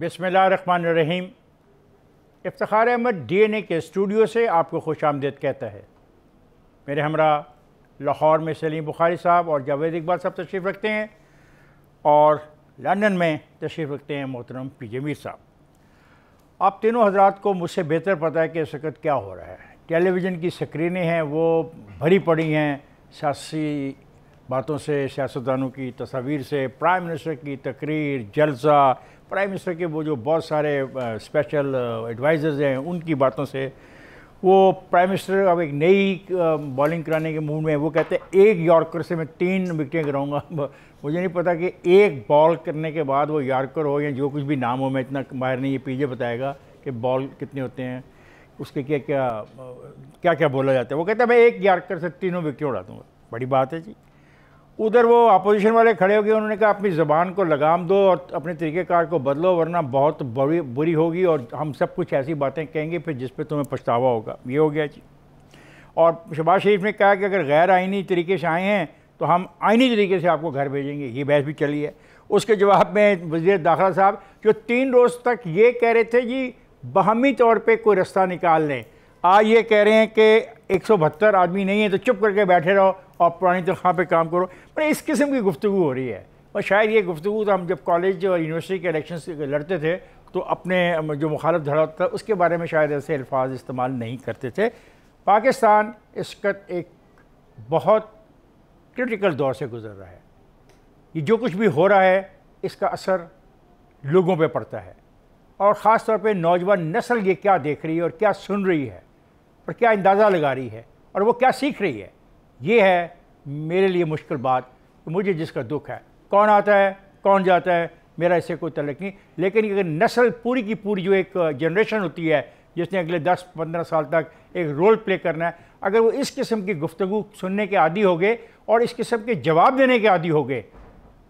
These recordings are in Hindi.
बिसमान रहीम Iftikhar Ahmad D N A के स्टूडियो से आपको खुश आमदेद कहता है मेरे हमरा लाहौर में सलीम बुखारी साहब और जावेद इकबाल साहब तशरीफ़ रखते हैं और लंदन में तशरीफ़ रखते हैं मोहतरम पी मीर साहब आप तीनों हजरात को मुझसे बेहतर पता है कि इस वक्त क्या हो रहा है टेलीविज़न की स्क्रीनें हैं वो भरी पड़ी हैं सियासी बातों से सियासतदानों की तस्वीर से प्राइम मिनिस्टर की तकरीर जलसा प्राइम मिनिस्टर के वो जो बहुत सारे स्पेशल एडवाइज़र्स हैं उनकी बातों से वो प्राइम मिनिस्टर अब एक नई बॉलिंग कराने के मूड में वो कहते हैं एक यॉर्कर से मैं तीन विकटें कराऊंगा मुझे नहीं पता कि एक बॉल करने के बाद वो यॉर्कर हो या जो कुछ भी नाम हो मैं इतना माहिर नहीं ये पीजे बताएगा कि बॉल कितने होते हैं उसके क्या क्या क्या क्या बोला जाता है वो कहता है मैं एक यॉर्कर से तीनों विकटें उड़ा दूँगा बड़ी बात है जी उधर वो अपोजिशन वाले खड़े हो गए उन्होंने कहा अपनी ज़बान को लगाम दो और अपने तरीक़ेकार को बदलो वरना बहुत बुरी बुरी होगी और हम सब कुछ ऐसी बातें कहेंगे फिर जिस पर तुम्हें पछतावा होगा ये हो गया जी और शहबाज शरीफ ने कहा कि अगर गैर आइनी तरीके से आए हैं तो हम आइनी तरीके से आपको घर भेजेंगे ये बहस भी चली है उसके जवाब में वजीर दाखिला साहब जो तीन रोज़ तक ये कह रहे थे जी बहमी तौर पर कोई रास्ता निकाल लें आज ये कह रहे हैं कि एक आदमी नहीं है तो चुप करके बैठे रहो और पुरानी तनख्वाह पर काम करो पर इस किस्म की गुफ्तु हो रही है और शायद ये गुफ्तु तो हम जब कॉलेज और यूनिवर्सिटी के इलेक्शन लड़ते थे तो अपने जो मुखालफ धड़ा था उसके बारे में शायद ऐसे अल्फाज इस्तेमाल नहीं करते थे पाकिस्तान इस वक्त एक बहुत क्रिटिकल दौर से गुजर रहा है ये जो कुछ भी हो रहा है इसका असर लोगों पर पड़ता है और ख़ास तौर पर नौजवान नस्ल ये क्या देख रही है और क्या सुन रही है और क्या अंदाज़ा लगा रही है और वो क्या सीख रही है ये है मेरे लिए मुश्किल बात तो मुझे जिसका दुख है कौन आता है कौन जाता है मेरा इससे कोई तलक नहीं लेकिन अगर नस्ल पूरी की पूरी जो एक जनरेशन होती है जिसने अगले 10-15 साल तक एक रोल प्ले करना है अगर वो इस किस्म की गुफ्तु सुनने के आदि हो गए और इस किस्म के जवाब देने के आदि हो गए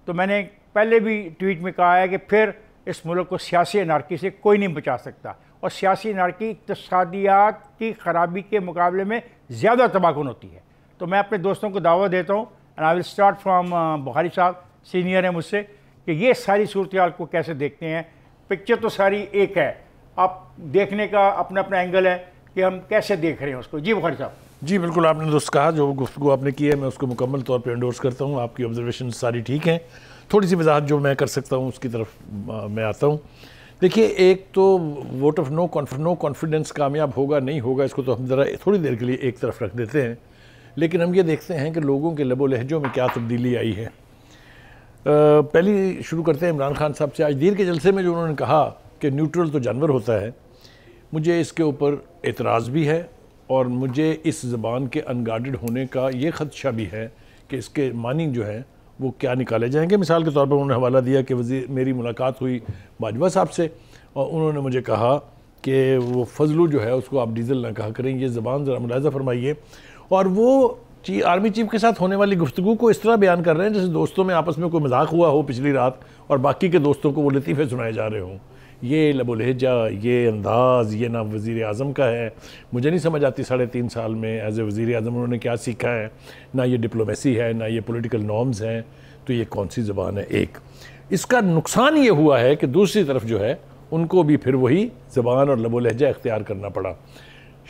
तो मैंने पहले भी ट्वीट में कहा है कि फिर इस मुल्क को सियासी अनारकी से कोई नहीं बचा सकता और सियासी नारकी इकतसादियात की खराबी के मुकाबले में ज़्यादा तबाहकुन होती है तो मैं अपने दोस्तों को दावा देता हूँ and I will start from Bukhari साहब सीनियर हैं मुझसे कि ये सारी सूरत को कैसे देखते हैं पिक्चर तो सारी एक है आप देखने का अपना अपना एंगल है कि हम कैसे देख रहे हैं उसको जी बुखारी साहब जी बिल्कुल आपने दोस्त कहा जो गुफ्तु आपने की है मैं उसको मुकम्मल तौर पर इंडोर्स करता हूँ आपकी ऑब्जर्वेशन सारी ठीक हैं थोड़ी सी वजाहत जो मैं कर सकता हूँ उसकी तरफ uh, मैं आता हूँ देखिए एक तो vote of no no confidence कामयाब होगा नहीं होगा इसको तो हम ज़रा थोड़ी देर के लिए एक तरफ रख देते हैं लेकिन हम ये देखते हैं कि लोगों के लबो लहजों में क्या तब्दीली आई है आ, पहली शुरू करते हैं इमरान खान साहब से आज देर के जलसे में जो उन्होंने कहा कि न्यूट्रल तो जानवर होता है मुझे इसके ऊपर एतराज़ भी है और मुझे इस ज़बान के अनगार्डेड होने का ये ख़दशा भी है कि इसके मानी जो है वो क्या निकाले जाएंगे मिसाल के तौर पर उन्होंने हवाला दिया कि वजी मेरी मुलाकात हुई बाजवा साहब से और उन्होंने मुझे कहा कि वो फजलू जो है उसको आप डीजल ना कहा करें ये ज़बान ज़रा मुलाजा फरमाइए और वो ची, आर्मी चीफ के साथ होने वाली गुफ्तु को इस तरह बयान कर रहे हैं जैसे दोस्तों में आपस में कोई मजाक हुआ हो पिछली रात और बाकी के दोस्तों को वो लतीफ़े सुनाए जा रहे हों ये लबोलहजा ये अंदाज़ ये ना वज़ी अजम का है मुझे नहीं समझ आती साढ़े तीन साल में एज़ ए वज़ी अजम उन्होंने क्या सीखा है ना ये डिप्लोमेसी है ना ये पोलिटिकल नॉर्म्स हैं तो ये कौन सी ज़बान है एक इसका नुकसान ये हुआ है कि दूसरी तरफ जो है उनको भी फिर वही ज़बान और लबो लहजा इख्तियार करना पड़ा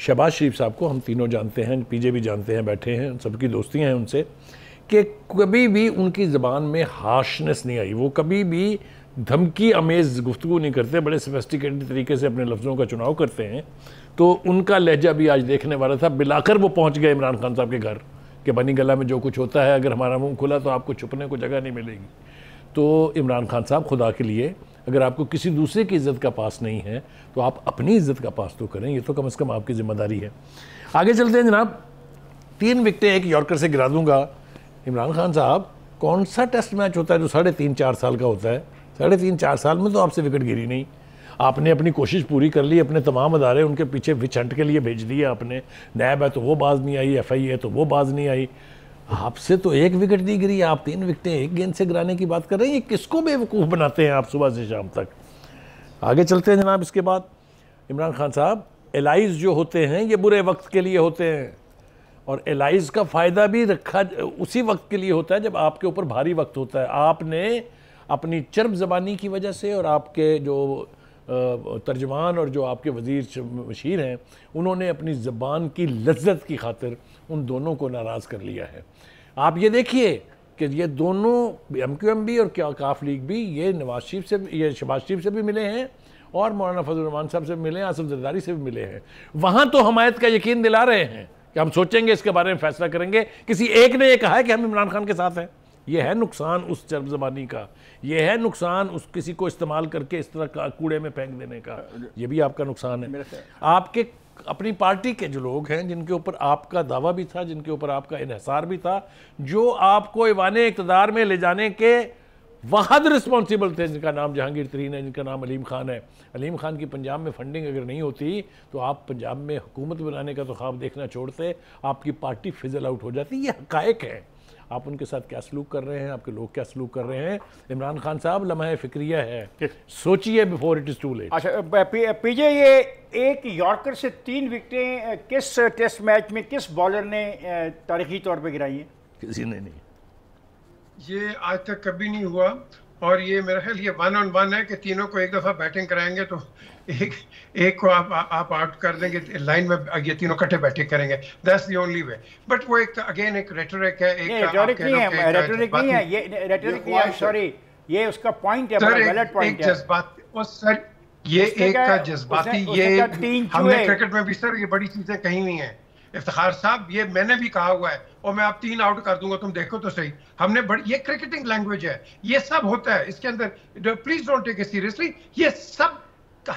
शहबाज शरीफ साहब को हम तीनों जानते हैं पीजे भी जानते हैं बैठे हैं सबकी दोस्तियाँ हैं उनसे कि कभी भी उनकी ज़बान में हार्शनेस नहीं आई वो कभी भी धमकी अमेज़ गुफ्तु नहीं करते बड़े सफेस्टिकेटेड तरीके से अपने लफ्ज़ों का चुनाव करते हैं तो उनका लहजा भी आज देखने वाला था बिलाकर वो पहुंच गए इमरान खान साहब के घर कि बनी गला में जो कुछ होता है अगर हमारा मुंह खुला तो आपको छुपने को जगह नहीं मिलेगी तो इमरान खान साहब खुदा के लिए अगर आपको किसी दूसरे की इज़्ज़त का पास नहीं है तो आप अपनी इज़्ज़त का पास तो करें ये तो कम अज़ कम आपकी ज़िम्मेदारी है आगे चलते हैं जनाब तीन विकटें एक यॉर्कर से गिरा दूंगा इमरान खान साहब कौन सा टेस्ट मैच होता है जो साढ़े तीन चार साल का होता है साढ़े तीन चार साल में तो आपसे विकेट गिरी नहीं आपने अपनी कोशिश पूरी कर ली अपने तमाम अदारे उनके पीछे विच हंट के लिए भेज दिए आपने नैब है तो वो बाज नहीं आई एफ आई है तो वो बाज नहीं आई आपसे तो एक विकेट नहीं गिरी आप तीन विकटें एक गेंद से गिराने की बात कर रहे हैं ये किसको बेवकूफ़ बनाते हैं आप सुबह से शाम तक आगे चलते हैं जनाब इसके बाद इमरान खान साहब एलाइज जो होते हैं ये बुरे वक्त के लिए होते हैं और एलाइज का फ़ायदा भी रखा उसी वक्त के लिए होता है जब आपके ऊपर भारी वक्त होता है आपने अपनी चर्ब जबानी की वजह से और आपके जो तर्जमान और जो आपके वजीर मशीर हैं उन्होंने अपनी ज़बान की लज्जत की खातिर उन दोनों को नाराज़ कर लिया है आप ये देखिए कि ये दोनों एम क्यू एम भी और क्या काफ लीग भी ये नवाज शरीफ से ये शबाज शरीफ से भी मिले हैं और मौलाना रमान साहब से भी मिले हैं आसफ जरदारी से भी मिले हैं वहाँ तो हमायत का यकीन दिला रहे हैं कि हम सोचेंगे इसके बारे में फैसला करेंगे किसी एक ने यह कहा है कि हम इमरान खान के साथ हैं यह है नुकसान उस चर्म जबानी का यह है नुकसान उस किसी को इस्तेमाल करके इस तरह का कूड़े में फेंक देने का ये भी आपका नुकसान है आपके अपनी पार्टी के जो लोग हैं जिनके ऊपर आपका दावा भी था जिनके ऊपर आपका इहसार भी था जो आपको इवान इकतदार में ले जाने के वहाद रिस्पॉन्सिबल थे जिनका नाम जहांगीर तरीन है जिनका नाम अलीम खान है अलीम खान की पंजाब में फंडिंग अगर नहीं होती तो आप पंजाब में हुकूमत बनाने का तो ख्वाब देखना छोड़ते आपकी पार्टी फिजल आउट हो जाती ये हकायक है आप उनके साथ क्या सलूक कर रहे हैं आपके लोग क्या सलूक कर रहे हैं इमरान खान साहब लम्हे फिक्रिया है सोचिए before it is too late अच्छा पीजे ये एक यॉर्कर से तीन विकटें किस टेस्ट मैच में किस बॉलर ने तारीखी तौर पर गिराई हैं किसी ने नहीं ये आज तक कभी नहीं हुआ और ये मेरा ख्याल ये वन ऑन वन है कि तीनों को एक दफ़ा बैटिंग कराएंगे तो एक एक को आप आप आउट कर देंगे लाइन में ये तीनों इकट्ठे बैटिंग करेंगे that's the only way but वो एक अगेन तो, एक रेटोरिक है एक रेटोरिक नहीं है रेटोरिक नहीं है ये रेटोरिक नहीं है सॉरी ये उसका पॉइंट है बड़ा गलत पॉइंट है जज्बात उस सर ये एक का जज्बाती ये हमने क्रिकेट में भी सर ये बड़ी चीजें कही हुई हैं इफ्तार साहब ये मैंने भी कहा हुआ है और मैं आप तीन आउट कर दूंगा तुम देखो तो सही हमने बड़ी ये क्रिकेटिंग लैंग्वेज है ये सब होता है इसके अंदर प्लीज डोंट टेक सीरियसली ये सब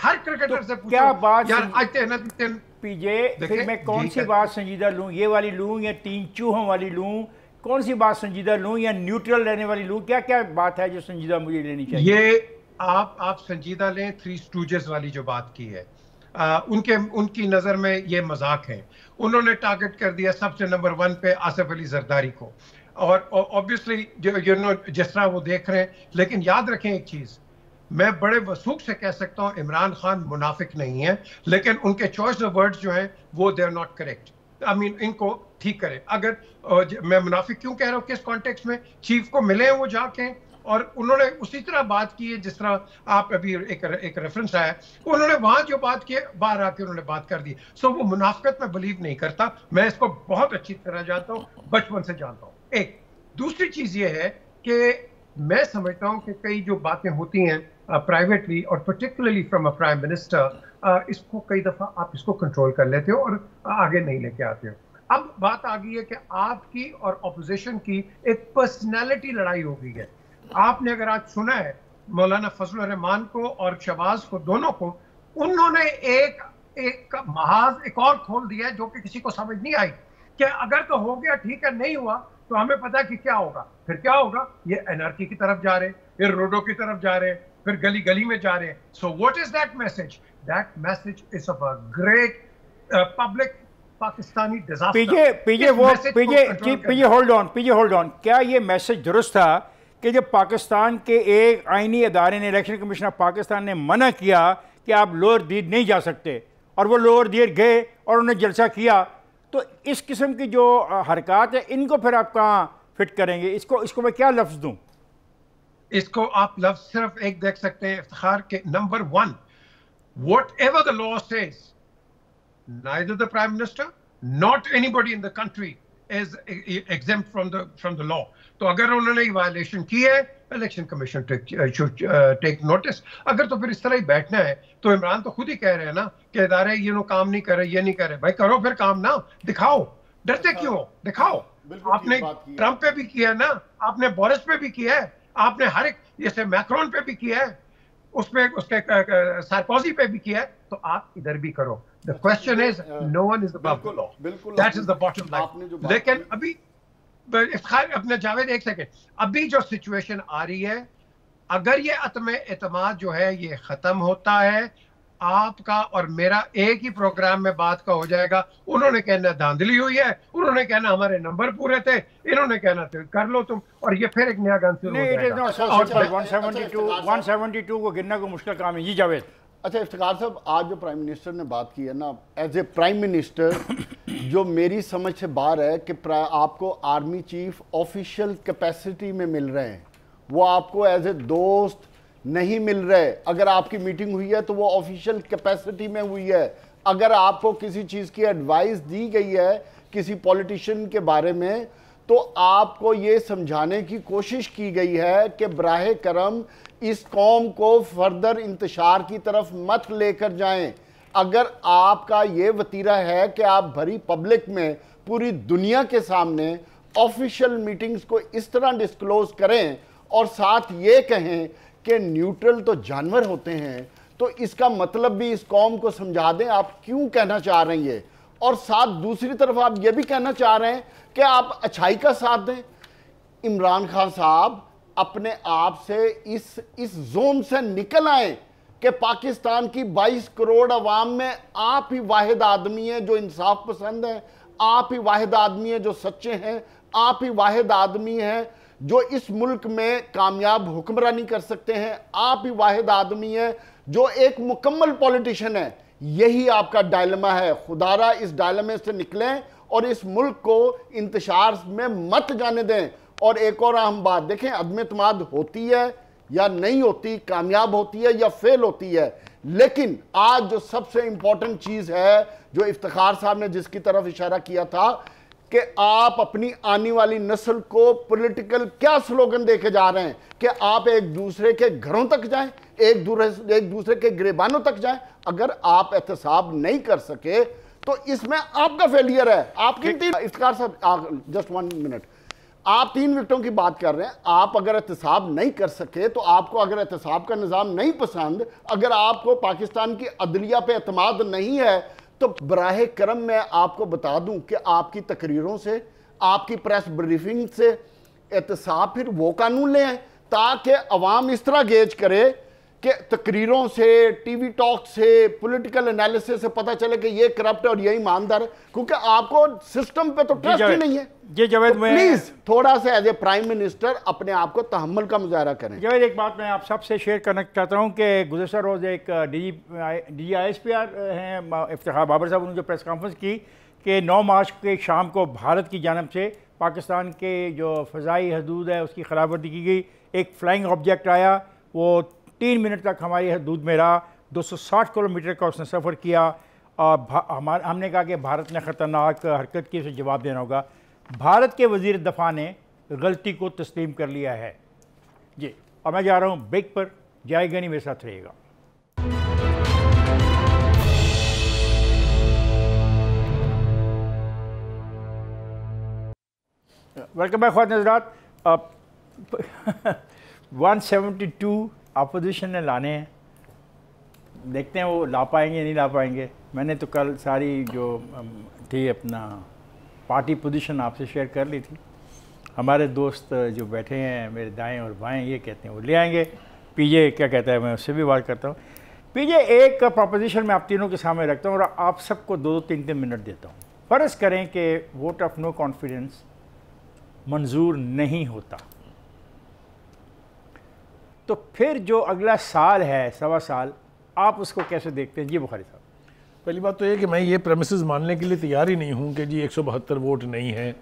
हर क्रिकेटर तो से पूछो क्या बात यार आज तेन तो पीजे फिर मैं कौन सी बात संजीदा लूँ ये वाली लूँ या तीन चूहों वाली लूँ कौन सी बात संजीदा लूँ या न्यूट्रल रहने वाली लूँ क्या क्या बात है जो संजीदा मुझे लेनी चाहिए ये आप आप संजीदा लें थ्री स्टूजेस वाली जो बात की है आ, उनके उनकी नज़र में ये मजाक है उन्होंने टारगेट कर दिया सबसे नंबर वन पे आसिफ अली जरदारी को और ऑब्वियसली यू नो जिस तरह वो देख रहे हैं लेकिन याद रखें एक चीज़ मैं बड़े वसूख से कह सकता हूं इमरान खान मुनाफिक नहीं है लेकिन उनके चॉइस ऑफ वर्ड्स जो हैं वो they are not correct I mean इनको ठीक करें अगर मैं मुनाफिक क्यों कह रहा हूं किस कॉन्टेक्स्ट में चीफ को मिले हैं वो जाके और उन्होंने उसी तरह बात की है जिस तरह आप अभी एक एक रेफरेंस आया उन्होंने वहां जो बात की बाहर आके उन्होंने बात कर दी सो वो मुनाफ्त में बिलीव नहीं करता मैं इसको बहुत अच्छी तरह जानता हूँ बचपन से जानता हूँ एक दूसरी चीज ये है कि मैं समझता हूँ कि कई जो बातें होती हैं प्राइवेटली और particularly from a prime minister इसको कई दफ़ा आप इसको कंट्रोल कर लेते हो और आगे नहीं लेके आते हो अब बात आ गई है कि आपकी और अपोजिशन की एक पर्सनैलिटी लड़ाई हो गई है आपने अगर आज सुना है मौलाना फजल रहमान को और शबाज को दोनों को उन्होंने एक एक महाज एक और खोल दिया है जो कि किसी को समझ नहीं आई कि अगर तो हो गया ठीक है नहीं हुआ तो हमें पता है कि क्या होगा फिर क्या होगा ये एनर्जी की तरफ जा रहे फिर रोडो की तरफ जा रहे फिर गली गली में जा रहे so what is that message that message is a great public Pakistani PJ PJ वो PJ PJ hold on PJ hold on क्या ये मैसेज दुरुस्त था कि जब पाकिस्तान के एक आइनी अदारे ने इलेक्शन कमीशन ऑफ पाकिस्तान ने मना किया कि आप लोअर दीर नहीं जा सकते और वो लोअर दीर गए और उन्होंने जलसा किया तो इस किस्म की जो हरकत है इनको फिर आप कहाँ फिट करेंगे इसको इसको मैं क्या लफ्ज़ दूँ इसको आप लफ्ज सिर्फ एक देख सकते हैं इफ्तार के number one whatever the law says neither the prime minister not anybody in the country as exempt from the from the law तो अगर उन्होंने वायलेशन की है इलेक्शन कमीशन टेक नोटिस अगर तो फिर इस तरह ही बैठना है तो इमरान तो खुद ही कह रहे हैं ना कि इदारे ये नो काम नहीं कर रहे ये नहीं कर रहे भाई करो फिर काम ना दिखाओ डरते क्यों दिखाओ आपने ट्रंप पे भी किया ना आपने बोरिस पे भी किया है आपने हर एक जैसे मैक्रोन पे भी किया है उसमें उसके सार्कोजी पे भी किया तो आप इधर भी करो the question is no one is बिल्कुल that is the bottom line लेकिन अभी तो इफ्तार अपने जावेद एक सेकेंड अभी जो सिचुएशन आ रही है अगर ये अतम एतम जो है ये ख़त्म होता है आपका और मेरा एक ही प्रोग्राम में बात का हो जाएगा उन्होंने कहना धांधली हुई है उन्होंने कहना हमारे नंबर पूरे थे इन्होंने कहना थे तो कर लो तुम और ये फिर एक नया गन शुरू हो जाएगा और को गिनना को मुश्किल काम है ये जावेद अच्छा इफ्तार साहब आज जो प्राइम मिनिस्टर ने बात की है ना एज ए प्राइम मिनिस्टर जो मेरी समझ से बाहर है कि आपको आर्मी चीफ ऑफिशियल कैपेसिटी में मिल रहे हैं वो आपको एज ए दोस्त नहीं मिल रहे अगर आपकी मीटिंग हुई है तो वो ऑफिशियल कैपेसिटी में हुई है अगर आपको किसी चीज़ की एडवाइस दी गई है किसी पॉलिटिशियन के बारे में तो आपको ये समझाने की कोशिश की गई है कि बरह करम इस कौम को फर्दर इंतशार की तरफ मत लेकर जाएं अगर आपका ये वतीरा है कि आप भरी पब्लिक में पूरी दुनिया के सामने ऑफिशियल मीटिंग्स को इस तरह डिस्क्लोज करें और साथ ये कहें के न्यूट्रल तो जानवर होते हैं तो इसका मतलब भी इस कौम को समझा दें आप क्यों कहना चाह रहे हैं और साथ दूसरी तरफ आप ये भी कहना चाह रहे हैं कि आप अच्छाई का साथ दें इमरान खान साहब अपने आप से इस इस जोन से निकल आए कि पाकिस्तान की 22 करोड़ अवाम में आप ही वाहिद आदमी हैं जो इंसाफ पसंद हैं आप ही वाहिद आदमी हैं जो सच्चे हैं आप ही वाहिद आदमी हैं जो इस मुल्क में कामयाब हुक्मरानी कर सकते हैं आप ही वाहिद आदमी हैं जो एक मुकम्मल पॉलिटिशियन है यही आपका डायलमा है खुदारा इस डायलमे से निकलें और इस मुल्क को इंतशार में मत जाने दें और एक और अहम बात देखें अदम अतमाद होती है या नहीं होती कामयाब होती है या फेल होती है लेकिन आज जो सबसे इंपॉर्टेंट चीज़ है जो इफ्तार साहब ने जिसकी तरफ इशारा किया था कि आप अपनी आने वाली नस्ल को पॉलिटिकल क्या स्लोगन देके जा रहे हैं कि आप एक दूसरे के घरों तक जाएं एक दूसरे एक दूसरे के गिरेबानों तक जाएं अगर आप एहतसाब नहीं कर सके तो इसमें आपका फेलियर है आपकी तीन इसकार साहब जस्ट वन मिनट आप तीन विकटों की बात कर रहे हैं आप अगर एहतसाब नहीं कर सके तो आपको अगर एहतसाब का निज़ाम नहीं पसंद अगर आपको पाकिस्तान की अदलिया पे अतमाद नहीं है तो बरह करम मैं आपको बता दूं कि आपकी तकरीरों से आपकी प्रेस ब्रीफिंग से एहतसाब फिर वो कानून ले आए ताकि अवाम इस तरह गेज करे कि तकरीरों से टीवी टॉक से पॉलिटिकल एनालिसिस से पता चले कि ये करप्ट और ये ईमानदार है क्योंकि आपको सिस्टम पे तो ट्रस्ट ही नहीं है ये जवेद तो प्लीज थोड़ा सा एज ए प्राइम मिनिस्टर अपने आप को तहमल का मुजाहरा करें जवेद एक बात मैं आप सबसे शेयर करना चाहता हूँ कि गुजशत रोज़ एक D D I S P R हैं इफ्तार बाबर साहब उन्होंने जो प्रेस कॉन्फ्रेंस की कि नौ मार्च के शाम को भारत की जानब से पाकिस्तान के जो फ़जाई हदूद है उसकी खराबवर्दी की गई एक फ्लाइंग ऑब्जेक्ट आया वो तीन मिनट तक हमारी है दूध मेरा 260 किलोमीटर का उसने सफ़र किया और हमारे हमने कहा कि भारत ने ख़तरनाक हरकत की उसे जवाब देना होगा भारत के वजीर दफ़ा ने गलती को तस्लीम कर लिया है जी और मैं जा रहा हूँ ब्रेक पर नहीं मेरे साथ रहेगा वेलकम बैक खात नजरात वन सेवेंटी टू अपोजिशन ने लाने हैं देखते हैं वो ला पाएंगे नहीं ला पाएंगे मैंने तो कल सारी जो थी अपना पार्टी पोजीशन आपसे शेयर कर ली थी हमारे दोस्त जो बैठे हैं मेरे दाएं और बाएं ये कहते हैं वो ले आएंगे पीजे क्या कहता है मैं उससे भी बात करता हूँ पीजे एक प्रपोजिशन मैं आप तीनों के सामने रखता हूँ और आप सबको दो दो तीन तीन मिनट देता हूँ फ़र्ज़ करें कि वोट ऑफ नो कॉन्फिडेंस मंजूर नहीं होता तो फिर जो अगला साल है सवा साल आप उसको कैसे देखते हैं जी बुखारी साहब पहली बात तो ये कि मैं ये प्रेमिसेस मानने के लिए तैयार ही नहीं हूँ कि जी एक वोट नहीं है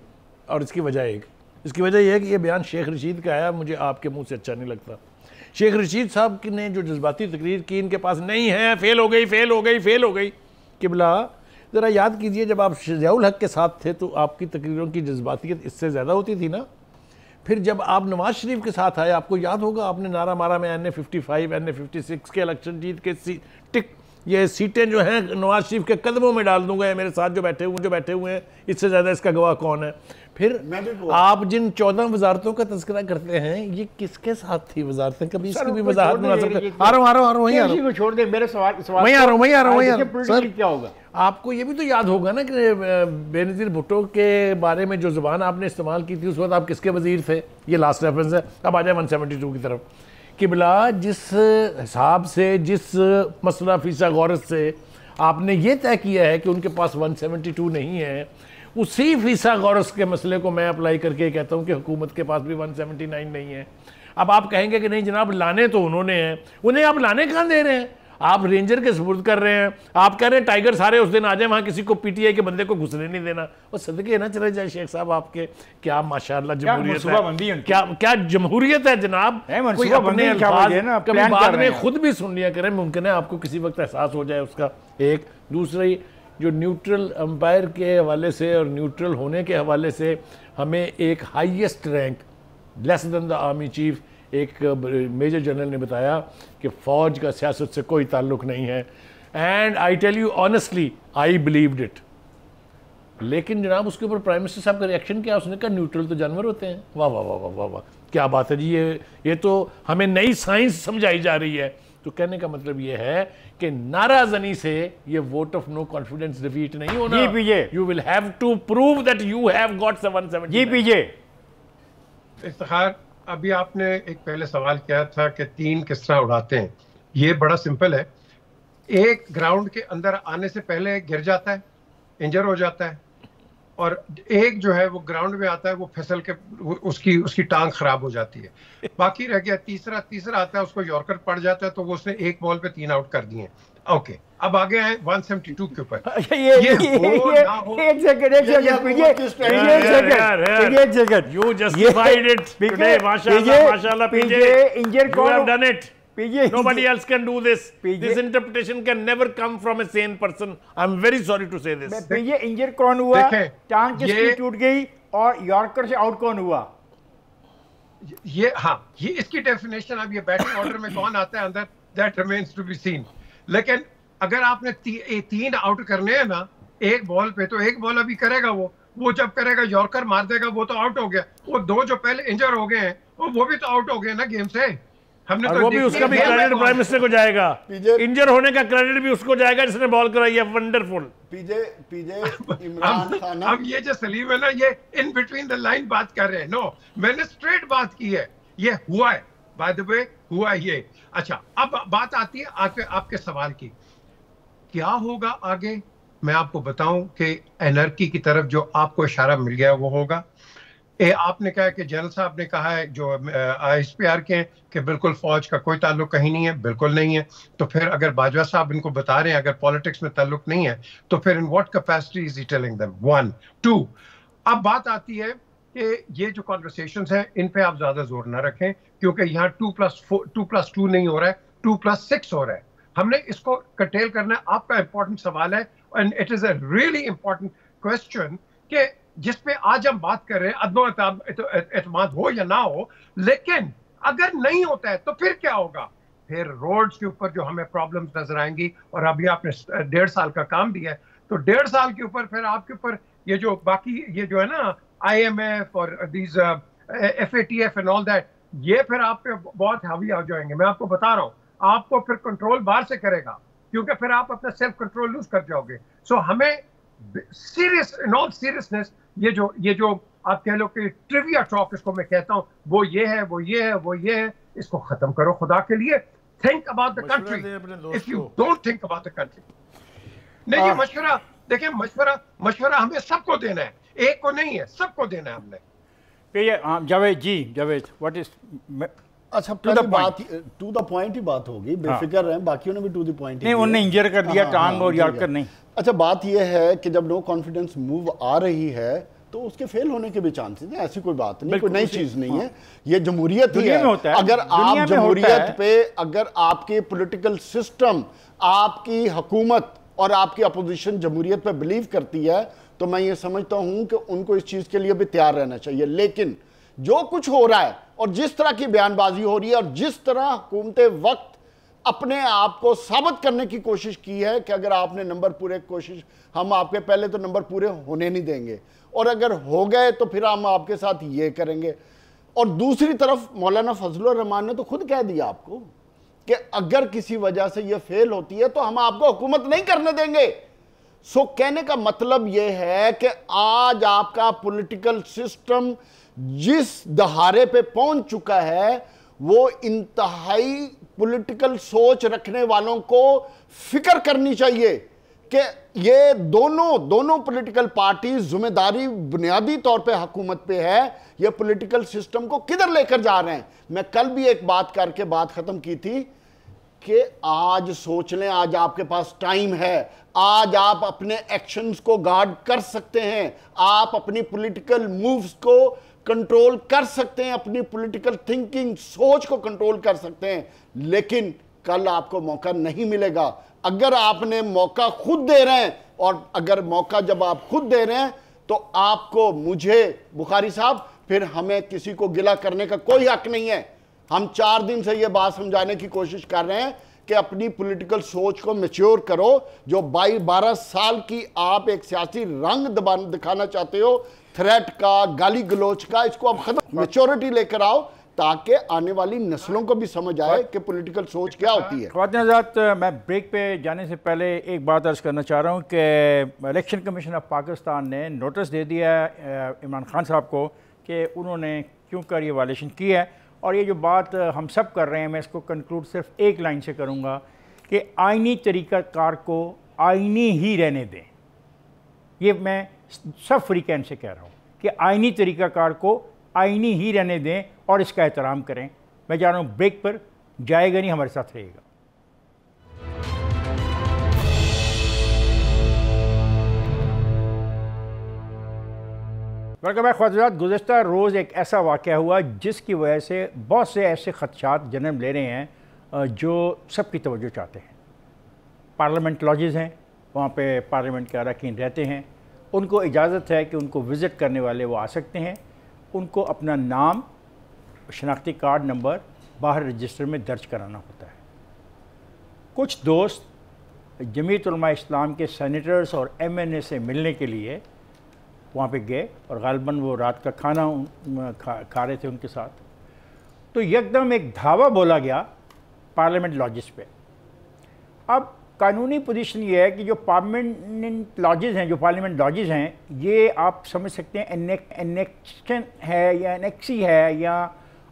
और इसकी वजह एक इसकी वजह यह है कि ये बयान शेख रशीद का आया मुझे आपके मुंह से अच्छा नहीं लगता शेख रशीद साहब ने जो जज्बाती तकरीर की इनके पास नहीं है फेल हो गई फेल हो गई फेल हो गई किबला ज़रा याद कीजिए जब आप शजाउल हक के साथ थे तो आपकी तकरीरों की जज्बातीत इससे ज़्यादा होती थी ना फिर जब आप नवाज शरीफ के साथ आए आपको याद होगा आपने नारा मारा में N A fifty five N A fifty six के इलेक्शन जीत के टिक ये सीटें जो हैं नवाज शरीफ के कदमों में डाल दूंगा मेरे साथ जो बैठे हुए जो बैठे हुए हैं इससे ज़्यादा इसका गवाह कौन है फिर आप जिन चौदह वजारतों का तस्करा करते हैं ये किसके साथ थी वजारतें कभी इसकी भी वजाहत आ रहा हूँ आ रहा हूँ आ रहा हूँ वहीं को छोड़ दे मेरे सवाल वहीं आ रहा हूँ वहीं आ रहा हूँ वहीं आ रहा हूँ सर क्या होगा आपको ये भी तो याद होगा ना कि बेनज़ीर भुट्टो के बारे में जो ज़ुबान आपने इस्तेमाल की थी उस वक्त आप किसके वजीर थे ये लास्ट रेफरेंस है अब आ जाए वन सेवेंटी टू की तरफ किबला जिस हिसाब से जिस मसला फीसा गौरत से आपने ये तय किया है कि उनके पास 172 नहीं है उसी फीसा गौरस के मसले को मैं अप्लाई करके कहता हूँ कि हुकूमत के पास भी 179 नहीं है अब आप कहेंगे कि नहीं जनाब लाने तो उन्होंने हैं उन्हें आप लाने कहाँ दे रहे हैं आप रेंजर के सपुर्द कर रहे हैं आप कह रहे हैं टाइगर सारे उस दिन आ जाए वहाँ किसी को पीटीआई के बंदे को घुसने नहीं देना और सदके ना चले जाए शेख साहब आपके क्या माशाला जमहूरियत है क्या क्या जमहूरियत है जनाब कोई अपने बाद में खुद भी सुन लिया करें मुमकिन है आपको किसी वक्त एहसास हो जाए उसका एक दूसरा ही जो न्यूट्रल अंपायर के हवाले से और न्यूट्रल होने के हवाले से हमें एक highest rank less than the army chief एक मेजर जनरल ने बताया कि फ़ौज का सियासत से कोई ताल्लुक नहीं है and I tell you honestly I believed it लेकिन जनाब उसके ऊपर प्राइम मिनिस्टर साहब का रिएक्शन क्या उसने कहा न्यूट्रल तो जानवर होते हैं वाह वाह वाह वाह वाह वाह क्या बात है जी ये ये तो हमें नई साइंस समझाई जा रही है तो कहने का मतलब ये है कि नाराजनी से ये vote of no confidence defeat नहीं होना PJ you will have to prove that you have got seven seven जी पीजे इफ्तिखार अभी आपने एक पहले सवाल किया था कि तीन किस तरह उड़ाते हैं ये बड़ा सिंपल है एक ग्राउंड के अंदर आने से पहले गिर जाता है इंजर हो जाता है और एक जो है वो ग्राउंड में आता है वो फिसल के उसकी उसकी टांग खराब हो जाती है बाकी रह गया तीसरा तीसरा आता है उसको यॉर्कर पड़ जाता है तो वो उसने एक बॉल पे तीन आउट कर दिए ओके अब आगे है 172 के ऊपर ये ये ये, एक सेकंड एक सेकंड ये ये सेकंड ये second you justified it today माशाल्लाह माशाल्लाह पीजे इंजर कौन have done it Nobody else can do this. PJ, this interpretation can never come from a sane person. I'm very sorry to say this. PJ इंजर कौन हुआ? टांग किसकी टूट गई और यॉर्कर से आउट कौन हुआ? ये हाँ ये इसकी डेफिनेशन अब ये बैटिंग ऑर्डर में कौन आता है अंदर that remains to be seen लेकिन अगर आपने ती, तीन आउट करने हैं ना एक बॉल पे तो एक बॉल अभी करेगा वो वो जब करेगा यॉर्कर मार देगा वो तो आउट हो गया वो दो जो पहले इंजर हो गए हैं वो वो भी तो आउट हो गए ना गेम से हमने तो वो भी उसका भी क्रेडिट प्राइम मिनिस्टर को जाएगा इंजर होने का क्रेडिट भी उसको जाएगा जिसने बॉल कराई है wonderful PJ PJ Imran Khan हम ये जो सलीम है ना ये इन बिटवीन द लाइन बात कर रहे हैं नो मैंने स्ट्रेट बात की है ये हुआ है बाय द वे हुआ ये अच्छा अब बात आती है आपके आपके सवाल की क्या होगा आगे मैं आपको बताऊं कि एनर्की की तरफ जो आपको इशारा मिल गया वो होगा ए, आपने कहा कि जनरल साहब ने कहा है जो आईएसपीआर के हैं कि बिल्कुल फौज का कोई ताल्लुक कहीं नहीं है बिल्कुल नहीं है तो फिर अगर बाजवा साहब इनको बता रहे हैं अगर पॉलिटिक्स में ताल्लुक नहीं है तो फिर in what capacity is he telling them one two अब बात आती है कि ये जो कॉन्वर्सेशन हैं इन पे आप ज्यादा जोर ना रखें क्योंकि यहाँ two plus four two plus two नहीं हो रहा है टू प्लस सिक्स हो रहा है हमने इसको कटेल करना है आपका इंपॉर्टेंट सवाल है and it is a really important question कि जिस पे आज हम बात कर रहे हैं अदम एतम हो या ना हो लेकिन अगर नहीं होता है तो फिर क्या होगा फिर रोड्स के ऊपर जो हमें प्रॉब्लम्स नजर आएंगी और अभी आपने डेढ़ साल का काम दिया है तो डेढ़ साल के ऊपर फिर आपके ऊपर ये जो बाकी ये जो है ना आईएमएफ और these FATF and all that ये फिर आप पे बहुत हावी आ जाएंगे मैं आपको बता रहा हूँ आपको फिर कंट्रोल बाहर से करेगा क्योंकि फिर आप अपना सेल्फ कंट्रोल लूज कर जाओगे सो so, हमें सीरियस इन ऑल सीरियसनेस ये जो ये जो आप कह लो कि ट्रिविया टॉक इसको मैं कहता हूँ वो ये है वो ये है वो ये है इसको खत्म करो खुदा के लिए think about the country if you don't think about the country नहीं ये हाँ। मशवरा देखिए मशवरा मशवरा हमें सबको देना है एक को नहीं है सबको देना है हमने हाँ, जावेद जी जावेद व्हाट इज अच्छा टू द बात टू द पॉइंट ही बात होगी हाँ। बेफिक्र रहें बाकियों ने भी टू द पॉइंट नहीं उन्होंने इंजर कर दिया हाँ, टांग और यार्कर नहीं अच्छा बात यह है कि जब नो कॉन्फिडेंस मूव आ रही है तो उसके फेल होने के भी चांसेस हैं ऐसी कोई बात नहीं कोई नई चीज नहीं हाँ। है ये जमहूरियत ही है, होता है अगर आप जमहूरियत पे अगर आपके पॉलिटिकल सिस्टम आपकी हुकूमत और आपकी अपोजिशन जमहूरियत पर बिलीव करती है तो मैं ये समझता हूँ कि उनको इस चीज़ के लिए भी तैयार रहना चाहिए लेकिन जो कुछ हो रहा है और जिस तरह की बयानबाजी हो रही है और जिस तरह हुकूमत वक्त अपने आप को साबित करने की कोशिश की है कि अगर आपने नंबर पूरे कोशिश हम आपके पहले तो नंबर पूरे होने नहीं देंगे और अगर हो गए तो फिर हम आपके साथ ये करेंगे और दूसरी तरफ मौलाना फजल रहमान ने तो खुद कह दिया आपको कि अगर किसी वजह से यह फेल होती है तो हम आपको हुकूमत नहीं करने देंगे सो कहने का मतलब यह है कि आज आपका पॉलिटिकल सिस्टम जिस दहारे पे पहुंच चुका है वो इंतहाई पॉलिटिकल सोच रखने वालों को फिक्र करनी चाहिए कि ये दोनों दोनों पॉलिटिकल पार्टी जिम्मेदारी बुनियादी तौर पे हकूमत पे है ये पॉलिटिकल सिस्टम को किधर लेकर जा रहे हैं मैं कल भी एक बात करके बात ख़त्म की थी कि आज सोच लें आज आपके पास टाइम है आज आप अपने एक्शंस को गार्ड कर सकते हैं आप अपनी पॉलिटिकल मूव्स को कंट्रोल कर सकते हैं अपनी पॉलिटिकल थिंकिंग सोच को कंट्रोल कर सकते हैं लेकिन कल आपको मौका नहीं मिलेगा अगर आपने मौका खुद दे रहे हैं और अगर मौका जब आप खुद दे रहे हैं तो आपको मुझे बुखारी साहब फिर हमें किसी को गिला करने का कोई हक नहीं है हम चार दिन से ये बात समझाने की कोशिश कर रहे हैं कि अपनी पॉलिटिकल सोच को मेच्योर करो जो बाई बारह साल की आप एक सियासी रंग दिखाना चाहते हो थ्रेट का गाली गलोच का इसको आप खत्म मेच्योरिटी लेकर आओ ताकि आने वाली नस्लों को भी समझ आए कि पॉलिटिकल सोच क्या होती है आजाद मैं ब्रेक पे जाने से पहले एक बात अर्ज करना चाह रहा हूँ कि इलेक्शन कमीशन ऑफ पाकिस्तान ने नोटिस दे दिया है इमरान खान साहब को कि उन्होंने क्यों कर ये वायलेशन की है और ये जो बात हम सब कर रहे हैं मैं इसको कंक्लूड सिर्फ एक लाइन से करूँगा कि आइनी तरीका कार को आइनी ही रहने दें ये मैं सब फ्रीकैन से कह रहा हूँ कि आइनी तरीक़ाकार को आइनी ही रहने दें और इसका एहतराम करें मैं जा रहा हूँ ब्रेक पर जाएगा नहीं हमारे साथ रहेगा मरकब ख्वाजात गुजशत रोज़ एक ऐसा वाक़ हुआ जिसकी वजह से बहुत से ऐसे खदशात जन्म ले रहे हैं जो सबकी तवज्जो चाहते हैं पार्लियामेंट लॉजेज़ हैं वहाँ पे पार्लियामेंट के अरकान रहते हैं उनको इजाज़त है कि उनको विज़िट करने वाले वो आ सकते हैं उनको अपना नाम शनाख्ती कार्ड नंबर बाहर रजिस्टर में दर्ज कराना होता है कुछ दोस्त जमीतलमा इस्लाम के सैनिटर्स और एम एन ए से मिलने के लिए वहाँ पे गए और गालबन वो रात का खाना खा, खा रहे थे उनके साथ तो यकदम एक धावा बोला गया पार्लियामेंट लॉजिस पे अब कानूनी पोजीशन ये है कि जो पार्लियामेंट लॉजिस हैं जो पार्लियामेंट लॉजिस हैं ये आप समझ सकते हैं एनेक्शन है या एनेक्सी है या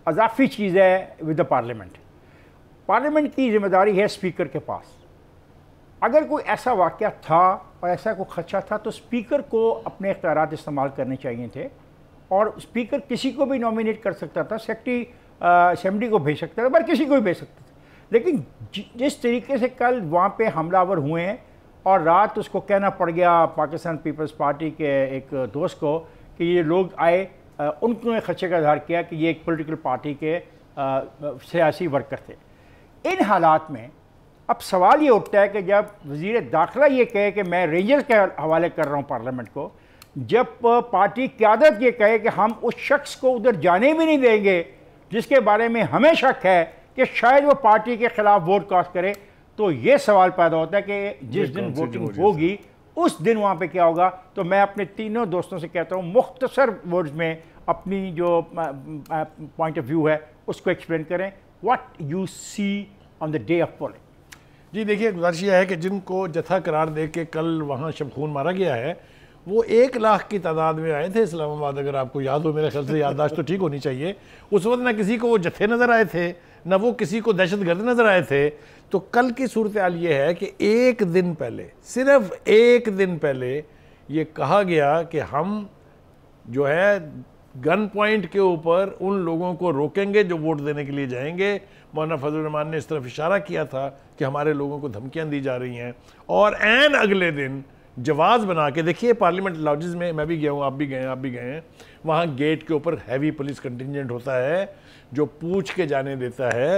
अजाफी चीज़ है विद द पार्लियामेंट पार्लियामेंट की जिम्मेदारी है स्पीकर के पास अगर कोई ऐसा वाक़ था और ऐसा कोई खदशा था तो स्पीकर को अपने अख्तियार इस्तेमाल करने चाहिए थे और स्पीकर किसी को भी नॉमिनेट कर सकता था सेक्रेटरी असम्बली को भेज सकता था पर किसी को भी भेज सकता था लेकिन जिस तरीके से कल वहाँ पे हमलावर हुए हैं और रात उसको कहना पड़ गया पाकिस्तान पीपल्स पार्टी के एक दोस्त को कि ये लोग आए उनको खदशे का इजहार किया कि ये एक पोलिटिकल पार्टी के सियासी वर्कर थे इन हालात में अब सवाल ये उठता है कि जब वजीर दाखिला ये कहे कि मैं रेंजर्स के हवाले कर रहा हूँ पार्लियामेंट को जब पार्टी क्यादत ये कहे कि हम उस शख्स को उधर जाने भी नहीं देंगे जिसके बारे में हमें शक है कि शायद वो पार्टी के ख़िलाफ़ वोट कास्ट करे तो ये सवाल पैदा होता है कि जिस दिन वोटिंग होगी उस दिन वहाँ पे क्या होगा तो मैं अपने तीनों दोस्तों से कहता हूँ मुख्तसर वर्ड्स में अपनी जो पॉइंट ऑफ व्यू है उसको एक्सप्लेन करें what you see on the day of polling जी देखिए गुजारिश यह है कि जिनको जथा करार दे के कल वहाँ खून मारा गया है वो एक लाख की तादाद में आए थे इस्लामाबाद अगर आपको याद हो मेरे ख्याल से याददाश्त तो ठीक होनी चाहिए उस वक्त ना किसी को वो जत्थे नज़र आए थे ना वो किसी को दहशत गर्द नज़र आए थे तो कल की सूरत हाल ये है कि एक दिन पहले सिर्फ एक दिन पहले ये कहा गया कि हम जो है गन पॉइंट के ऊपर उन लोगों को रोकेंगे जो वोट देने के लिए जाएंगे मौलाना फजलरहमान ने इस तरफ इशारा किया था कि हमारे लोगों को धमकियाँ दी जा रही हैं और एन अगले दिन जवाब बना के देखिए पार्लियामेंट लॉजिज में मैं भी गया हूँ आप भी गए आप भी गए हैं वहाँ गेट के ऊपर हैवी पुलिस कंटिजेंट होता है जो पूछ के जाने देता है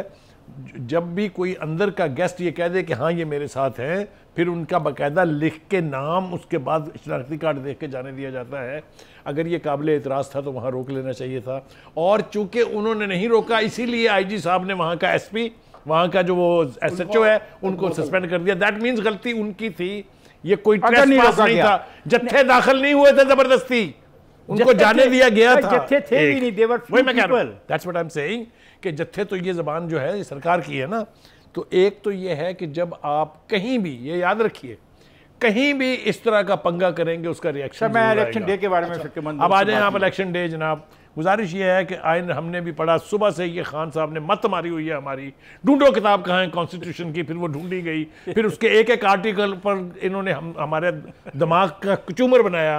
जब भी कोई अंदर का गेस्ट ये कह दे कि हाँ ये मेरे साथ हैं फिर उनका बाकायदा लिख के नाम उसके बाद शनाख्ती कार्ड देख के जाने दिया जाता है अगर ये काबिल एतराज़ था तो वहाँ रोक लेना चाहिए था और चूँकि उन्होंने नहीं रोका इसीलिए आईजी साहब ने वहाँ का एसपी वहाँ का जो वो एस एच ओ है उनको सस्पेंड कर दिया दैट मीन्स गलती उनकी थी ये कोई अच्छा, नहीं, नहीं था जत्थे दाखिल नहीं हुए थे ज़बरदस्ती उनको जाने दिया गया था जत्थे थे भी नहीं देवर वही मैं कह रहा हूँ that's what I am saying कि जत्थे तो ये जबान जो है ये सरकार की है ना तो एक तो ये है कि जब आप कहीं भी ये याद रखिए कहीं भी इस तरह का पंगा करेंगे उसका रिएक्शन मैं इलेक्शन डे के बारे में अच्छा, अब आ जाए आप इलेक्शन डे जनाब गुजारिश ये है कि आयन हमने भी पढ़ा सुबह से ये खान साहब ने मत मारी हुई है हमारी ढूंढो किताब कहाँ है कॉन्स्टिट्यूशन की फिर वो ढूंढी गई फिर उसके एक एक आर्टिकल पर इन्होंने हम हमारे दिमाग का कचूमर बनाया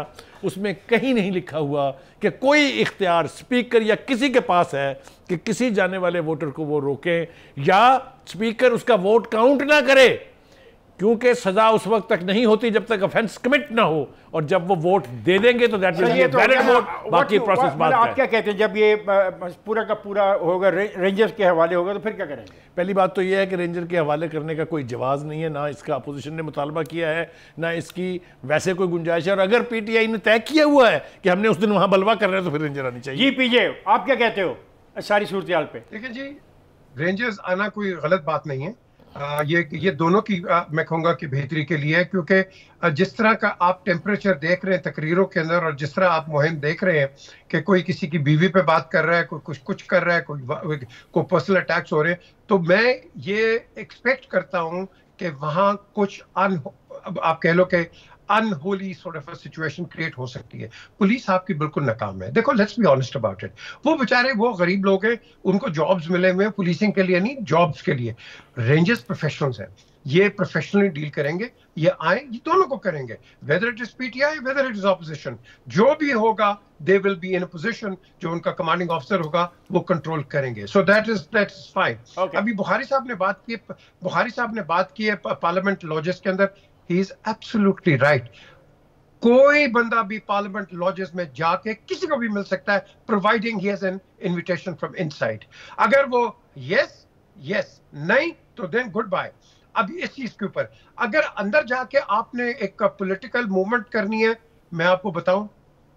उसमें कहीं नहीं लिखा हुआ कि कोई इख्तियार स्पीकर या किसी के पास है कि किसी जाने वाले वोटर को वो रोकें या स्पीकर उसका वोट काउंट ना करे क्योंकि सजा उस वक्त तक नहीं होती जब तक ऑफेंस कमिट ना हो और जब वो वोट दे देंगे तो दैट इज वैलिड वोट बाकी प्रोसेस बात मतलब आप क्या कहते हैं जब ये पूरा का पूरा होगा रेंजर्स के हवाले होगा तो फिर क्या करेंगे पहली बात तो ये है कि रेंजर के हवाले करने का कोई जवाब नहीं है ना इसका अपोजिशन ने मुतालबा किया है ना इसकी वैसे कोई गुंजाइश है और अगर पीटीआई ने तय किया हुआ है कि हमने उस दिन वहां बलवा कर रहे हैं तो फिर रेंजर आनी चाहिए जी पीजे आप क्या कहते हो सारी सूरत पे देखिए जी रेंजर्स आना कोई गलत बात नहीं है ये ये दोनों की मैं कहूँगा कि बेहतरी के लिए क्योंकि जिस तरह का आप टेम्परेचर देख रहे हैं तकरीरों के अंदर और जिस तरह आप मुहिम देख रहे हैं कि कोई किसी की बीवी पे बात कर रहा है कोई कुछ कुछ कर रहा है कोई कोई पर्सनल अटैक्स हो रहे हैं तो मैं ये एक्सपेक्ट करता हूँ कि वहाँ कुछ अन आप कह लो कि unholy sort of situation create हो सकती है पुलिस आपकी बिल्कुल नाकाम है देखो let's be honest about it वो बेचारे वो गरीब लोग हैं उनको जॉब्स मिले हुए हैं पुलिसिंग के लिए नहीं जॉब्स के लिए रेंजर्स प्रोफेशनल्स हैं ये प्रोफेशनली डील करेंगे ये आए ये दोनों को करेंगे whether it is PTI whether it is opposition जो भी होगा they will be in position जो उनका कमांडिंग ऑफिसर होगा वो कंट्रोल करेंगे so that is that is fine अभी बुखारी साहब ने बात की बुखारी साहब ने बात की है पार्लियामेंट लॉजेस के अंदर ही इज एब्सोल्युटली राइट कोई बंदा भी पार्लियामेंट लॉजेस में जाके किसी को भी मिल सकता है providing he has an invitation from inside अगर वो यस यस नहीं तो देन गुड बाय अब इस चीज के ऊपर अगर अंदर जाके आपने एक पॉलिटिकल मूवमेंट करनी है मैं आपको बताऊं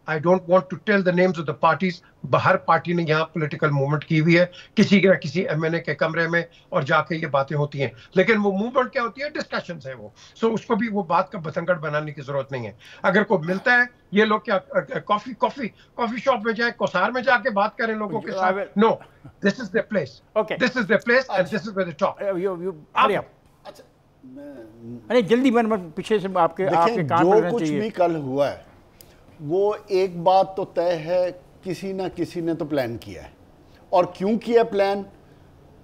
I don't want to tell the names of the parties बाहर पार्टी ने यहाँ पॉलिटिकल मूवमेंट की हुई है किसी के किसी एमएनए के कमरे में और जाके ये बातें होती हैं लेकिन वो मूवमेंट क्या होती है डिस्कशन है वो सो so उसको भी वो बात का बसंगड़ बनाने की जरूरत नहीं है अगर कोई मिलता है ये लोग क्या कॉफी कॉफी कॉफी शॉप में जाए कोसार में जाके बात करें लोगों के साथ no this is the place this is the place and this is top अरे जल्दी मैं पीछे से आपके आपके जो कुछ भी कल हुआ है वो एक बात तो तय है किसी ना किसी ने तो प्लान किया है और क्यों किया प्लान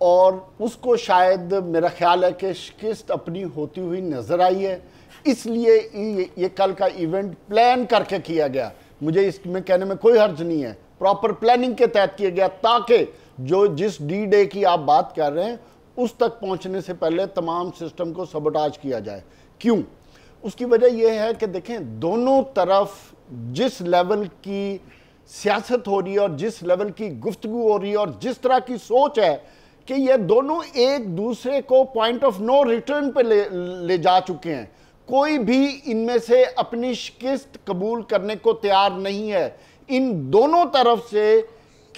और उसको शायद मेरा ख्याल है कि शिकस्त अपनी होती हुई नज़र आई है इसलिए ये, ये कल का इवेंट प्लान करके किया गया मुझे इसमें कहने में कोई हर्ज नहीं है प्रॉपर प्लानिंग के तहत किया गया ताकि जो जिस डी डे की आप बात कर रहे हैं उस तक पहुंचने से पहले तमाम सिस्टम को सबोटाज किया जाए क्यों उसकी वजह यह है कि देखें दोनों तरफ जिस लेवल की सियासत हो रही है और जिस लेवल की गुफ्तगु हो रही है और जिस तरह की सोच है कि ये दोनों एक दूसरे को पॉइंट ऑफ नो रिटर्न पे ले, ले जा चुके हैं कोई भी इनमें से अपनी शिकस्त कबूल करने को तैयार नहीं है इन दोनों तरफ से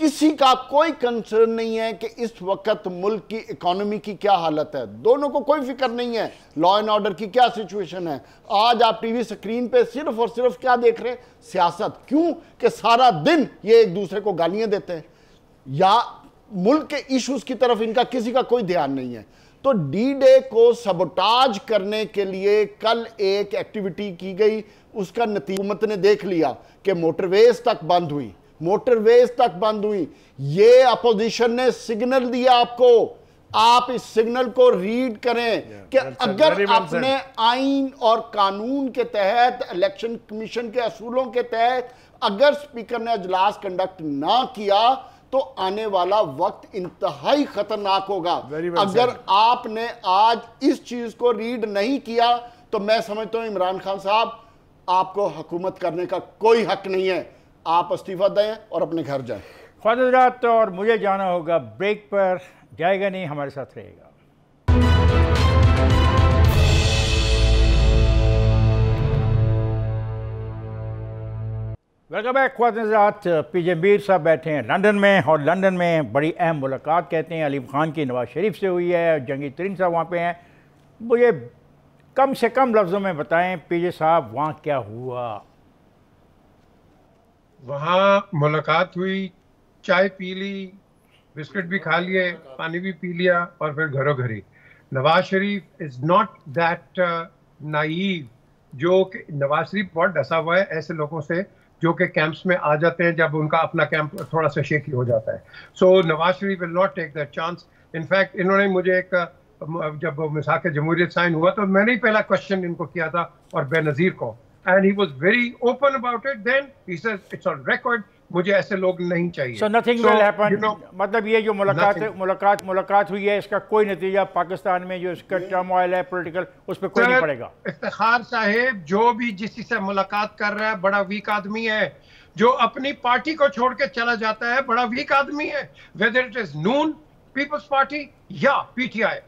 किसी का कोई कंसर्न नहीं है कि इस वक्त मुल्क की इकोनॉमी की क्या हालत है दोनों को कोई फिक्र नहीं है लॉ एंड ऑर्डर की क्या सिचुएशन है आज आप टीवी स्क्रीन पे सिर्फ और सिर्फ क्या देख रहे हैं सियासत क्यों कि सारा दिन ये एक दूसरे को गालियां देते हैं या मुल्क के इश्यूज की तरफ इनका किसी का कोई ध्यान नहीं है तो डी डे को सबोटाज करने के लिए कल एक एक्टिविटी की गई उसका नतीमत ने देख लिया कि मोटरवेज तक बंद हुई मोटरवेज तक बंद हुई ये अपोजिशन ने सिग्नल दिया आपको आप इस सिग्नल को रीड करें yeah, कि अगर आपने आइन और कानून के तहत इलेक्शन कमीशन के असूलों के तहत अगर स्पीकर ने अजलास कंडक्ट ना किया तो आने वाला वक्त इंतहाई खतरनाक होगा well अगर said. आपने आज इस चीज को रीड नहीं किया तो मैं समझता हूं इमरान खान साहब आपको हुकूमत करने का कोई हक नहीं है आप इस्तीफ़ा दें और अपने घर जाएँ तो और मुझे जाना होगा ब्रेक पर जाएगा नहीं हमारे साथ रहेगा वेलकम बैक ख्वाजात पी जे मीर साहब बैठे हैं लंदन में और लंदन में बड़ी अहम मुलाकात कहते हैं अलीम ख़ान की नवाज़ शरीफ से हुई है जंगी तरीन साहब वहाँ पे हैं मुझे कम से कम लफ्ज़ों में बताएं पी जे साहब वहाँ क्या हुआ वहाँ मुलाकात हुई चाय पी ली बिस्किट भी खा लिए पानी भी पी लिया और फिर घरों घरी Nawaz Sharif is not that naive जो कि नवाज शरीफ बहुत डसा हुआ है ऐसे लोगों से जो कि कैंप्स में आ जाते हैं जब उनका अपना कैंप थोड़ा सा शेकी हो जाता है so so, Nawaz Sharif will not take that chance in fact इन्होंने मुझे एक जब मिसाक जमहूरियत साइन हुआ तो मैंने ही पहला क्वेश्चन इनको किया था और बेनज़ीर को and he was very open about it then he says it's on record मुझे ऐसे लोग नहीं चाहिए सो नथिंग विल हैपन मतलब ये जो मुलाकात nothing. मुलाकात मुलाकात हुई है इसका कोई नतीजा पाकिस्तान में जो इसका टर्मोइल है पॉलिटिकल उस पर कोई नहीं पड़ेगा इफ्तार साहेब जो भी जिसी से मुलाकात कर रहा है बड़ा वीक आदमी है जो अपनी पार्टी को छोड़ के चला जाता है बड़ा वीक आदमी है whether it is Noon people's party या पीटीआई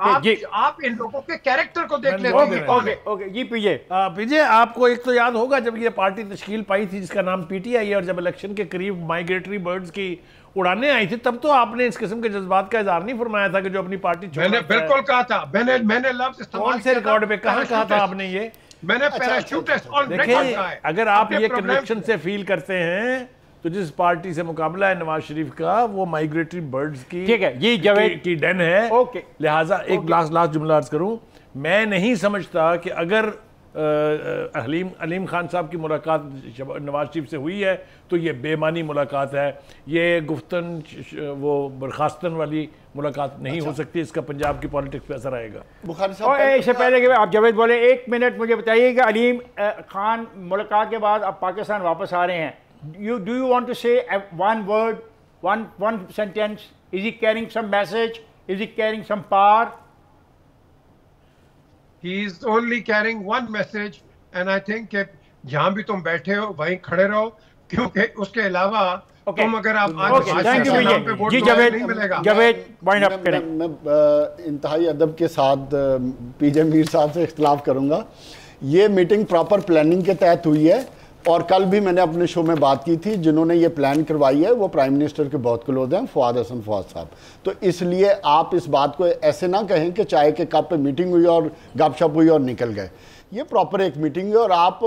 आप आप इन लोगों के कैरेक्टर को देख लेते ओके ओके जी पीजे पीजे आपको एक तो याद होगा जब ये पार्टी तश्कील पाई थी जिसका नाम पीटीआई है और जब इलेक्शन के करीब माइग्रेटरी बर्ड्स की उड़ाने आई थी तब तो आपने इस किस्म के जज्बात का इजहार नहीं फरमाया था कि जो अपनी पार्टी मैंने बिल्कुल कहा था मैंने मैंने कौन से रिकॉर्ड पे कहा कहा था आपने ये मैंने अच्छा, अच्छा, अच्छा। अगर आप ये कनेक्शन से फील करते हैं तो जिस पार्टी से मुकाबला है नवाज शरीफ का वो माइग्रेटरी बर्ड्स की ठीक है ये की, की डेन है ओके लिहाजा एक लास्ट लास्ट जुमला अर्ज करूं मैं नहीं समझता कि अगर अलीम अलीम खान साहब की मुलाकात नवाज शरीफ से हुई है तो ये बेमानी मुलाकात है ये गुफ्तन वो बर्खास्तन वाली मुलाकात नहीं अच्छा। हो सकती इसका पंजाब की पॉलिटिक्स पे असर आएगा बुखारी साहब इससे पहले तो कि आप जवेद बोले एक मिनट मुझे बताइए कि अलीम खान मुलाकात के बाद अब पाकिस्तान वापस आ रहे हैं you do you want to say one word one one sentence is he carrying some message is he carrying some power he is only carrying one message and i think जहां भी तुम बैठे हो वहीं खड़े रहो क्योंकि उसके अलावा okay. tum agar aap aaj okay. Thank you Vijay ji Javed javed wind up करें मैं, मैं इंतहाई अदब के साथ पीजे मीर साहब से इख्तलाफ करूंगा ये मीटिंग प्रॉपर प्लानिंग के तहत हुई है और कल भी मैंने अपने शो में बात की थी जिन्होंने ये प्लान करवाई है वो प्राइम मिनिस्टर के बहुत क्लोज हैं फवाद हसन फवाद साहब तो इसलिए आप इस बात को ऐसे ना कहें कि चाय के कप पे मीटिंग हुई और गपशप हुई और निकल गए ये प्रॉपर एक मीटिंग है और आप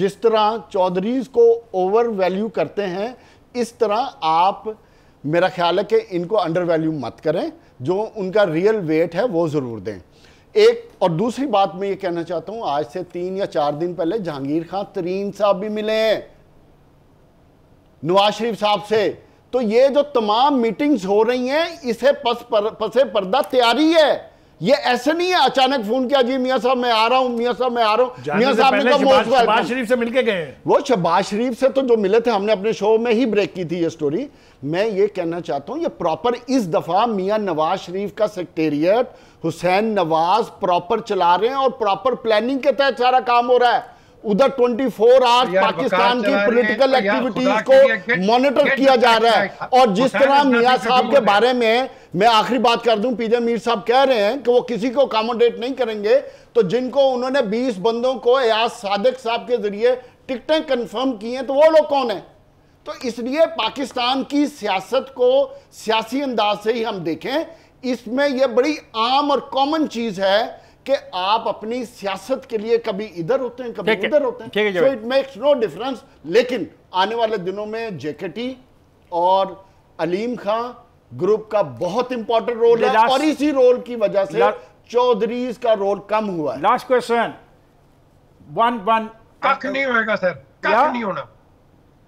जिस तरह चौधरीज को ओवर वैल्यू करते हैं इस तरह आप मेरा ख्याल है कि इनको अंडर वैल्यू मत करें जो उनका रियल वेट है वो ज़रूर दें एक और दूसरी बात मैं ये कहना चाहता हूं आज से तीन या चार दिन पहले जहांगीर खान तरीन साहब भी मिले हैं नवाज शरीफ साहब से तो ये जो तमाम मीटिंग्स हो रही हैं इसे पस पर, पसे पर्दा तैयारी है ये ऐसे नहीं है अचानक फोन किया जी मियाँ साहब मैं आ रहा हूँ मियाँ साहब मैं आ रहा हूँ मियाँ साहब ने शबाज शरीफ से मिलके गए वो शबाज शरीफ से तो जो मिले थे हमने अपने शो में ही ब्रेक की थी ये स्टोरी मैं ये कहना चाहता हूँ ये प्रॉपर इस दफ़ा मियाँ नवाज शरीफ का सेक्रेटेरिएट हुसैन नवाज प्रॉपर चला रहे हैं और प्रॉपर प्लानिंग के तहत सारा काम हो रहा है उधर 24 आवर्स पाकिस्तान की पॉलिटिकल एक्टिविटीज को मॉनिटर किया जा रहा है और जिस तरह मियाँ साहब के बारे में मैं आखिरी बात कर दूं पीजे मीर साहब कह रहे हैं कि वो किसी को अकोमोडेट नहीं करेंगे तो जिनको उन्होंने 20 बंदों को एयाज सादिक साहब के जरिए टिकटें कंफर्म की हैं तो वो लोग कौन है तो इसलिए पाकिस्तान की सियासत को सियासी अंदाज से ही हम देखें इसमें यह बड़ी आम और कॉमन चीज़ है कि आप अपनी सियासत के लिए कभी इधर होते हैं कभी उधर होते हैं so it makes no difference लेकिन आने वाले दिनों में जेकेटी और अलीम खां ग्रुप का बहुत इंपॉर्टेंट रोल है और इसी रोल की वजह से चौधरी का रोल कम हुआ लास्ट क्वेश्चन वन वन कख नहीं होगा सर क्या नहीं होना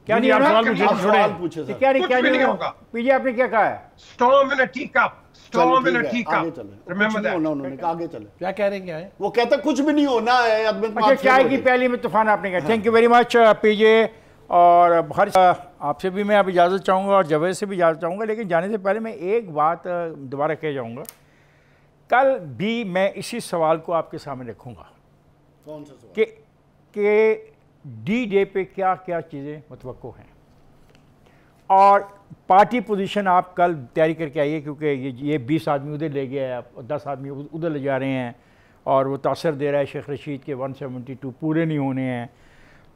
क्या नहीं तो तो नहीं, नहीं, पूछे नहीं, नहीं नहीं, नहीं होगा पीजे आपने क्या कहा है storm in a teacup storm in a आगे चले तो क्या कह रहे हैं क्या है वो कुछ भी नहीं होना है अच्छा क्या है कि में तूफान आपने कहा thank you very much PJ और हर uh, आपसे भी मैं अब इजाज़त चाहूँगा और जवेद से भी इजाज़त चाहूँगा लेकिन जाने से पहले मैं एक बात uh, दोबारा कह जाऊँगा कल भी मैं इसी सवाल को आपके सामने रखूँगा कौन सा कि डी डे पे क्या क्या चीज़ें मुतव हैं और पार्टी पोजीशन आप कल तैयारी करके आइए क्योंकि ये ये बीस आदमी उधर ले गया है आप दस आदमी उधर ले जा रहे हैं और वो तासर दे रहा है शेख रशीद के 172 पूरे नहीं होने हैं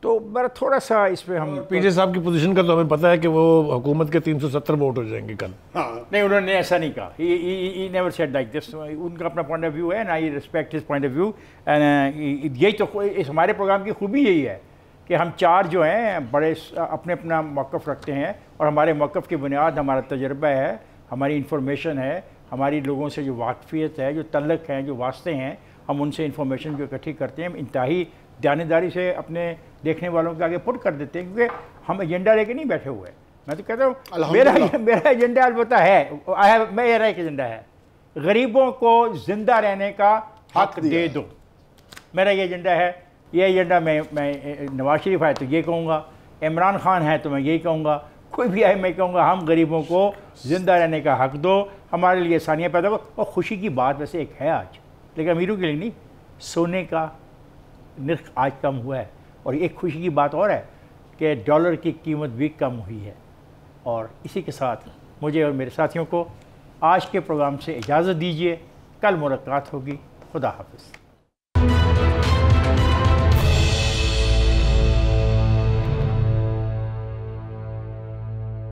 तो मेरा थोड़ा सा इस पर हम पीजे साहब की पोजीशन का तो हमें पता है कि वो हुकूमत के 370 वोट हो जाएंगे कल हाँ नहीं उन्होंने ऐसा नहीं कहा सेट लाइक दिस उनका अपना पॉइंट ऑफ व्यू है ना I respect his point of view and यही तो इस हमारे प्रोग्राम की खूबी यही है कि हम चार जो हैं बड़े अपने अपना मौक़ रखते हैं और हमारे मौक़ की बुनियाद हमारा तजर्बा है हमारी इन्फॉर्मेशन है हमारी लोगों से जो वाकफियत है जो तलक हैं जो वास्ते हैं हम उनसे इन्फॉर्मेशन जो इकट्ठी करते हैं इंतहाई दानदारी से अपने देखने वालों के आगे पुट कर देते हैं क्योंकि हम एजेंडा लेके नहीं बैठे हुए मैं तो कहता हूँ मेरा मेरा एजेंडा अलबत्ता है मेरा एक एजेंडा है गरीबों को ज़िंदा रहने का हक दे दो मेरा ये एजेंडा है ये एजेंडा मैं मैं नवाज शरीफ है तो ये कहूँगा इमरान खान है तो मैं यही कहूँगा कोई भी आए मैं कहूँगा हम गरीबों को ज़िंदा रहने का हक दो हमारे लिए सानिया पैदा हो और खुशी की बात वैसे एक है आज लेकिन अमीरों के लिए नहीं सोने का नर्क आज कम हुआ है और एक खुशी की बात और है कि डॉलर की कीमत भी कम हुई है और इसी के साथ मुझे और मेरे साथियों को आज के प्रोग्राम से इजाज़त दीजिए कल मुलाकात होगी खुदा हाफिज़